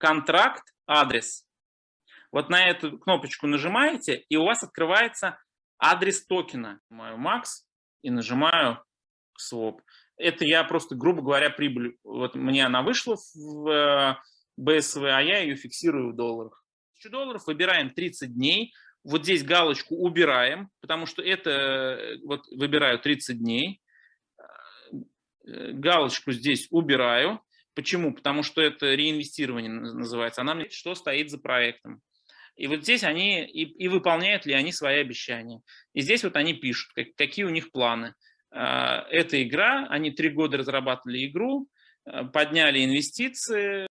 контракт, адрес. Вот на эту кнопочку нажимаете, и у вас открывается адрес токена. Нажимаю Max и нажимаю Swap. Это я просто, грубо говоря, прибыль. Вот мне она вышла в э, БСВ, а я ее фиксирую в долларах. 1000 долларов, выбираем 30 дней. Вот здесь галочку убираем, потому что это, э, вот выбираю 30 дней. Э, галочку здесь убираю. Почему? Потому что это реинвестирование называется. Она мне что стоит за проектом. И вот здесь они, и, и выполняют ли они свои обещания. И здесь вот они пишут, как, какие у них планы. А, эта игра, они три года разрабатывали игру, а, подняли инвестиции,